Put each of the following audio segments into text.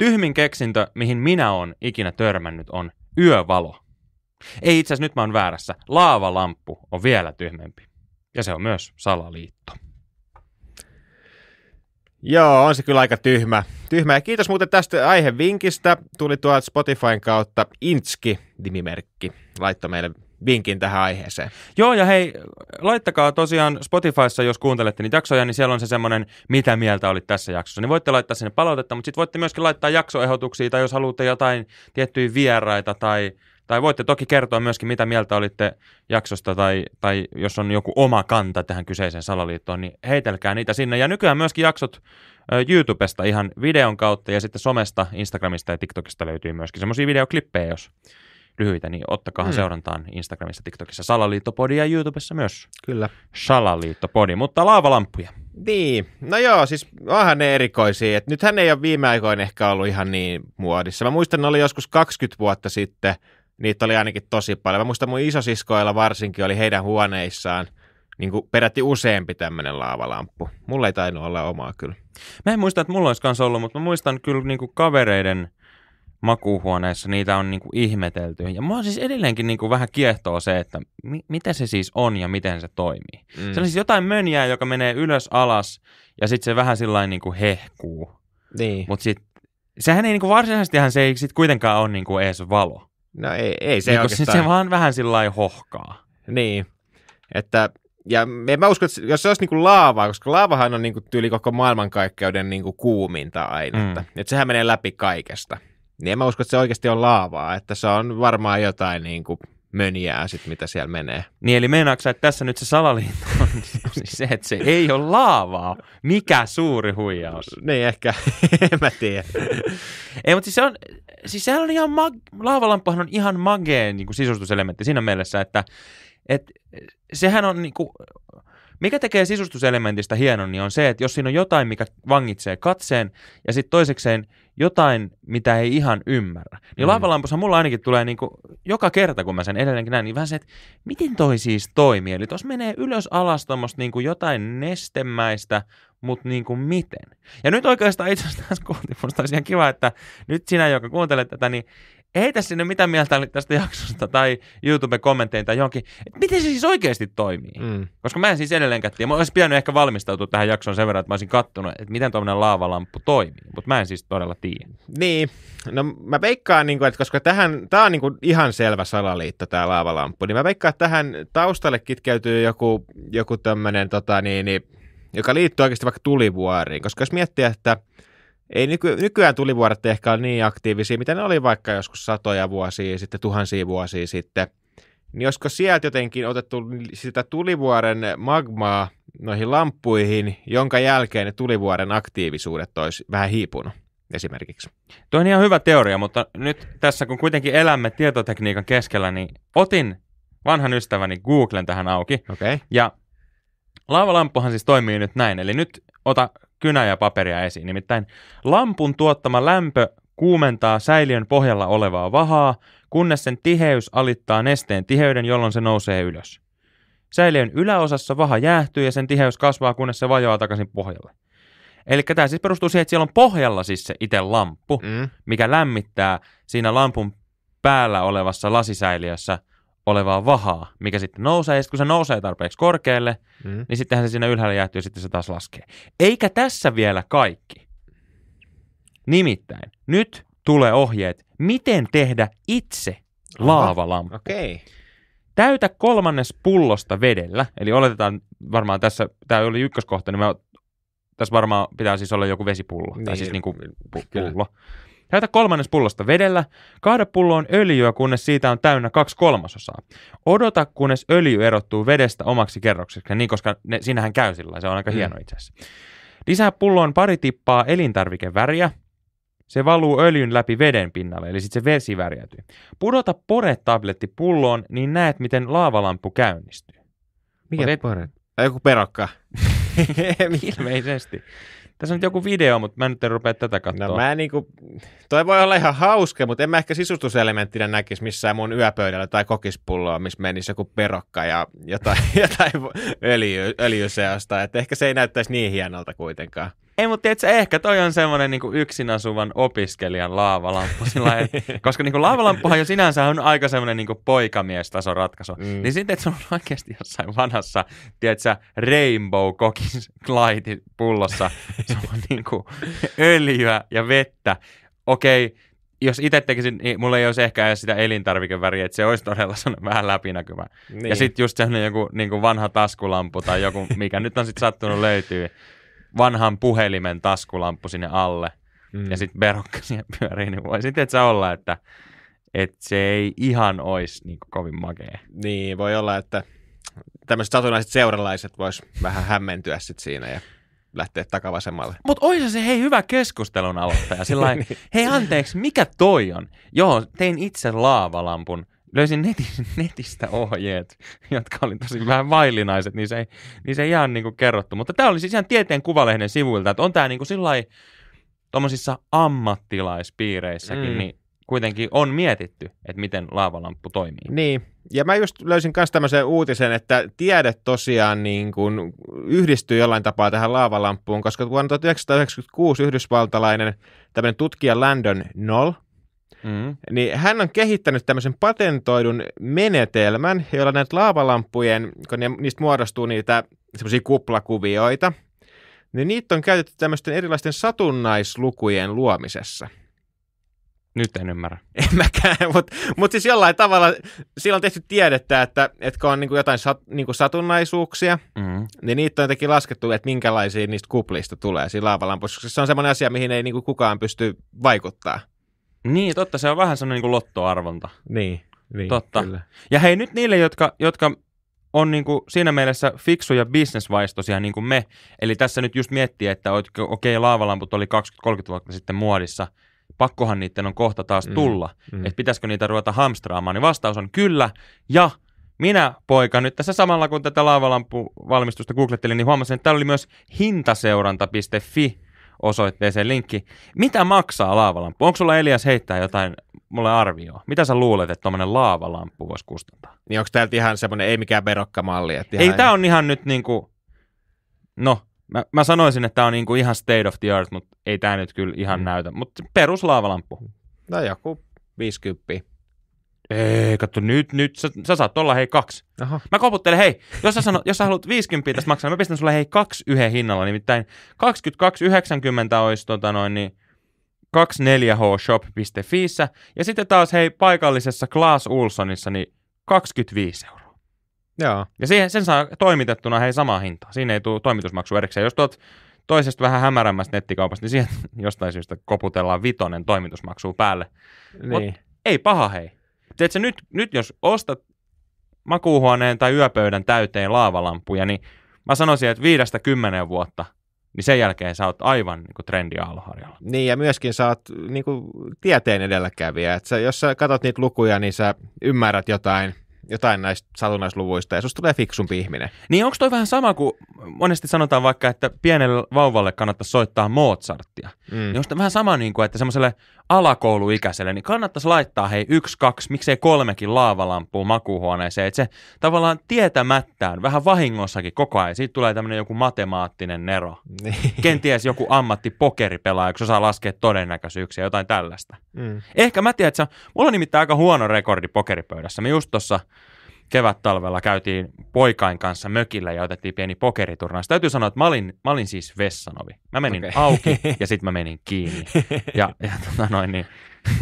Tyhmin keksintö, mihin minä olen ikinä törmännyt, on yövalo. Ei itse asiassa, nyt mä oon väärässä. Laavalamppu on vielä tyhmempi. Ja se on myös salaliitto. Joo, on se kyllä aika tyhmä. Tyhmä. Ja kiitos muuten tästä aihevinkistä. Tuli tuolta Spotifyn kautta Inski-nimimerkki. Laitto meille vinkin tähän aiheeseen. Joo, ja hei, laittakaa tosiaan Spotifyssa, jos kuuntelette niitä jaksoja, niin siellä on se semmoinen, mitä mieltä oli tässä jaksossa. Niin voitte laittaa sinne palautetta, mutta sitten voitte myöskin laittaa jaksoehdotuksia, tai jos haluatte jotain tiettyjä vieraita, tai, tai voitte toki kertoa myöskin, mitä mieltä olitte jaksosta, tai, tai jos on joku oma kanta tähän kyseiseen salaliittoon, niin heitelkää niitä sinne. Ja nykyään myöskin jaksot YouTubesta ihan videon kautta, ja sitten somesta, Instagramista ja TikTokista löytyy myöskin semmoisia videoklippejä, jos lyhyitä, niin ottakaahan mm. seurantaan Instagramissa, TikTokissa, Salaliittopodi ja YouTubessa myös. Kyllä. Salaliittopodi, mutta laavalampuja. Niin, no joo, siis onhan ne erikoisia. Et nythän ei ole viime aikoina ehkä ollut ihan niin muodissa. Mä muistan, ne oli joskus 20 vuotta sitten, niitä oli ainakin tosi paljon. Mä muistan mun isosiskoilla varsinkin oli heidän huoneissaan niin kuin peräti useampi tämmöinen laavalamppu. Mulla ei tainnut olla omaa kyllä. Mä en muista, että mulla olisi kanssa ollut, mutta mä muistan kyllä niin kuin kavereiden – makuuhuoneessa niitä on niin ihmetelty. Ja mua siis edelleenkin niin vähän kiehtoo se, että mi- mitä se siis on ja miten se toimii. Mm. Se on siis jotain mönjää, joka menee ylös alas ja sitten se vähän sillä niinku hehkuu. Niin. Mutta sitten sehän ei niinku varsinaisesti varsinaisestihan se ei sit kuitenkaan ole niinku ees valo. No ei, ei se niin oikeastaan. Se vaan vähän sillä hohkaa. Niin, että ja en mä usko, että jos se olisi niin kuin laavaa, koska laavahan on niin kuin tyyli koko maailmankaikkeuden niin kuin kuuminta ainetta. Mm. Että sehän menee läpi kaikesta. Niin en mä usko, että se oikeasti on laavaa, että se on varmaan jotain niin kuin mönjää sit, mitä siellä menee. Niin eli meinaatko että tässä nyt se salaliitto on siis se, että se ei ole laavaa? Mikä suuri huijaus. Niin ehkä, en mä tiedä. ei, mutta siis, se on, siis sehän on ihan, mag- laavalampahan on ihan mageen niin sisustuselementti siinä mielessä, että et, sehän on niin kuin, mikä tekee sisustuselementistä hienon, niin on se, että jos siinä on jotain, mikä vangitsee katseen, ja sitten toisekseen jotain, mitä ei ihan ymmärrä. Niin mm. laivalampussa mulla ainakin tulee niin kuin, joka kerta, kun mä sen edelleenkin näen, niin vähän se, että miten toi siis toimii. Eli tuossa menee ylös alas tuommoista niin kuin jotain nestemäistä, mutta niin kuin miten. Ja nyt oikeastaan itse asiassa tässä kohti, olisi ihan kiva, että nyt sinä, joka kuuntelet tätä, niin heitä sinne mitä mieltä oli tästä jaksosta tai YouTube-kommentteihin tai johonkin. Miten se siis oikeasti toimii? Mm. Koska mä en siis edelleenkään tiedä. Mä olisin pitänyt ehkä valmistautua tähän jaksoon sen verran, että mä olisin kattonut, että miten tuommoinen laavalamppu toimii. Mutta mä en siis todella tiedä. Niin. No mä veikkaan, niin kuin, että koska tähän, tää on niin kuin ihan selvä salaliitto tämä laavalamppu, niin mä veikkaan, että tähän taustalle kitkeytyy joku, joku tämmöinen, tota, niin, niin, joka liittyy oikeasti vaikka tulivuoriin. Koska jos miettii, että – ei nyky, nykyään tulivuoret ehkä ole niin aktiivisia, mitä ne oli vaikka joskus satoja vuosia sitten, tuhansia vuosia sitten. Niin olisiko sieltä jotenkin otettu sitä tulivuoren magmaa noihin lamppuihin, jonka jälkeen ne tulivuoren aktiivisuudet olisi vähän hiipunut? esimerkiksi. Tuo on ihan hyvä teoria, mutta nyt tässä kun kuitenkin elämme tietotekniikan keskellä, niin otin vanhan ystäväni Googlen tähän auki. Okay. Ja laavalamppuhan siis toimii nyt näin, eli nyt ota kynä ja paperia esiin. Nimittäin lampun tuottama lämpö kuumentaa säiliön pohjalla olevaa vahaa, kunnes sen tiheys alittaa nesteen tiheyden, jolloin se nousee ylös. Säiliön yläosassa vaha jäähtyy ja sen tiheys kasvaa, kunnes se vajoaa takaisin pohjalle. Eli tämä siis perustuu siihen, että siellä on pohjalla siis se itse lamppu, mm. mikä lämmittää siinä lampun päällä olevassa lasisäiliössä olevaa vahaa, mikä sitten nousee, ja sitten kun se nousee tarpeeksi korkealle, mm. niin sittenhän se siinä ylhäällä jäätyy, ja sitten se taas laskee. Eikä tässä vielä kaikki. Nimittäin, nyt tulee ohjeet, miten tehdä itse laavalampu. Okay. Täytä kolmannes pullosta vedellä, eli oletetaan varmaan tässä, tämä oli ykköskohta, niin mä, tässä varmaan pitää siis olla joku vesipullo, niin, tai siis niin kuin pu- pullo. Kyllä. Täytä kolmannes pullosta vedellä, kaada pulloon öljyä, kunnes siitä on täynnä kaksi kolmasosaa. Odota, kunnes öljy erottuu vedestä omaksi kerrokseksi, niin koska ne, siinähän käy sillä se on aika mm. hieno itse asiassa. Lisää pulloon pari tippaa elintarvikeväriä, se valuu öljyn läpi veden pinnalle, eli sitten se vesi värjäytyy. Pudota pore-tabletti pulloon, niin näet, miten laavalampu käynnistyy. Mikä Otet... pore? Joku perakka. Ilmeisesti. Tässä on nyt joku video, mutta mä nyt en rupea tätä no katsoa. No mä niinku, toi voi olla ihan hauska, mutta en mä ehkä sisustuselementtinä näkisi missään mun yöpöydällä tai kokispulloa, missä menisi joku perokka ja jotain, jotain öljy, öljyseosta. Et ehkä se ei näyttäisi niin hienolta kuitenkaan. Ei, mutta tiedätkö, ehkä toi on semmoinen niin yksin asuvan opiskelijan laavalamppu. Sillä koska niin laavalamppuhan jo sinänsä on aika semmoinen niin poikamiestason ratkaisu. Mm. Niin sitten, että se on oikeasti jossain vanhassa, tiedätkö, rainbow kokis Clyde pullossa. Se on niin kuin öljyä ja vettä. Okei, okay, jos itse tekisin, niin mulla ei olisi ehkä edes sitä elintarvikeväriä, että se olisi todella vähän läpinäkyvä. Niin. Ja sitten just sellainen joku niin kuin vanha taskulampu tai joku, mikä nyt on sitten sattunut löytyy vanhan puhelimen taskulamppu sinne alle mm. ja sitten berokka siihen pyörii, niin voi sitten että olla, että, että se ei ihan olisi niin kovin makea. Niin, voi olla, että tämmöiset satunnaiset seuralaiset vois vähän hämmentyä sit siinä ja lähteä takavasemmalle. Mutta olisi se hei hyvä keskustelun aloittaja. Sillain, niin. hei anteeksi, mikä toi on? Joo, tein itse laavalampun löysin netistä ohjeet, jotka oli tosi vähän vaillinaiset, niin se ei, niin se ei ihan niin kuin kerrottu. Mutta tämä oli siis ihan tieteen kuvalehden sivuilta, että on tämä niin kuin sillai, tuommoisissa ammattilaispiireissäkin, mm. niin kuitenkin on mietitty, että miten laavalamppu toimii. Niin, ja mä just löysin myös tämmöisen uutisen, että tiede tosiaan niin kuin yhdistyy jollain tapaa tähän laavalampuun koska vuonna 1996 yhdysvaltalainen tämmöinen tutkija Landon Noll – Mm. Niin hän on kehittänyt tämmöisen patentoidun menetelmän, jolla näitä laavalampujen, kun ne, niistä muodostuu niitä semmoisia kuplakuvioita, niin niitä on käytetty tämmöisten erilaisten satunnaislukujen luomisessa. Nyt en ymmärrä. En mäkään, mutta mut siis jollain tavalla sillä on tehty tiedettä, että, että kun on niin kuin jotain sat, niin kuin satunnaisuuksia, mm. niin niitä on jotenkin laskettu, että minkälaisia niistä kuplista tulee siinä laavalampuissa. koska se on semmoinen asia, mihin ei niin kuin kukaan pysty vaikuttaa. Niin, totta, se on vähän sellainen niin lottoarvonta. Niin, niin totta. Kyllä. Ja hei, nyt niille, jotka, jotka on niin kuin siinä mielessä fiksuja bisnesvaistoisia niin kuin me. Eli tässä nyt just miettii, että okei, okay, laavalamput oli 20-30 vuotta sitten muodissa. Pakkohan niiden on kohta taas mm, tulla. Mm, mm. Että pitäisikö niitä ruveta hamstraamaan. Niin vastaus on kyllä. Ja minä, poika, nyt tässä samalla kun tätä laavalampuvalmistusta googlettelin, niin huomasin, että täällä oli myös hintaseuranta.fi osoitteeseen linkki. Mitä maksaa laavalampu? Onko sulla Elias heittää jotain mulle arvioa? Mitä sä luulet, että tuommoinen laavalampu voisi kustantaa? Niin onko täältä ihan semmoinen ei mikään verokkamalli? Että ihan... Ei, tämä on ihan nyt niinku, no mä, mä sanoisin, että tämä on niinku ihan state of the art, mutta ei tämä nyt kyllä ihan mm. näytä. Mutta peruslaavalampu. No joku 50. Ei, katso, nyt, nyt, sä, sä saat olla hei kaksi. Aha. Mä koputtelen, hei, jos sä, sano, jos sä haluat 50 tästä maksaa, niin mä pistän sulle hei kaksi yhden hinnalla, nimittäin 22,90 olisi tota noin, niin 24 hshopfi ja sitten taas hei paikallisessa Klaas Ulsonissa, niin 25 euroa. Joo. Ja siihen, sen saa toimitettuna hei sama hinta Siinä ei tule toimitusmaksu erikseen. Jos tuot toisesta vähän hämärämmästä nettikaupasta, niin siihen jostain syystä koputellaan vitonen toimitusmaksu päälle. Niin. Mut ei paha hei. Tiedätkö, nyt, nyt jos ostat makuuhuoneen tai yöpöydän täyteen laavalampuja, niin mä sanoisin, että viidestä kymmenen vuotta niin sen jälkeen sä oot aivan niin trendiaalharjalla. Niin, ja myöskin sä oot niin kuin, tieteen edelläkävijä. Et sä, jos sä katsot niitä lukuja, niin sä ymmärrät jotain jotain näistä satunnaisluvuista ja susta tulee fiksumpi ihminen. Niin onko toi vähän sama kuin monesti sanotaan vaikka, että pienelle vauvalle kannattaisi soittaa Mozartia. Mm. Niin onko vähän sama niin kuin, että semmoiselle alakouluikäiselle, niin kannattaisi laittaa hei yksi, kaksi, miksei kolmekin laavalampua makuuhuoneeseen. Että se tavallaan tietämättään, vähän vahingossakin koko ajan, siitä tulee tämmöinen joku matemaattinen nero. Niin. Kenties joku ammatti pokeripelaaja, jos osaa laskea todennäköisyyksiä, jotain tällaista. Mm. Ehkä mä tiedän, että se, mulla on nimittäin aika huono rekordi pokeripöydässä. Mä just tuossa kevät-talvella käytiin poikain kanssa mökillä ja otettiin pieni pokeriturnaus. Täytyy sanoa, että mä olin, mä olin siis vessanovi. Mä menin okay. auki ja sitten mä menin kiinni. Ja, ja tota noin, niin,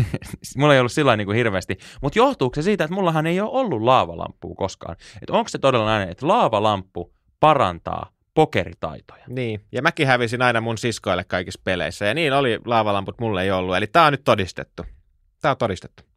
mulla ei ollut sillä niin kuin hirveästi. Mutta johtuuko se siitä, että mullahan ei ole ollut laavalamppua koskaan? Että onko se todella näin, että laavalamppu parantaa pokeritaitoja. Niin, ja mäkin hävisin aina mun siskoille kaikissa peleissä, ja niin oli laavalamput, mulle ei ollut. Eli tää on nyt todistettu. Tää on todistettu.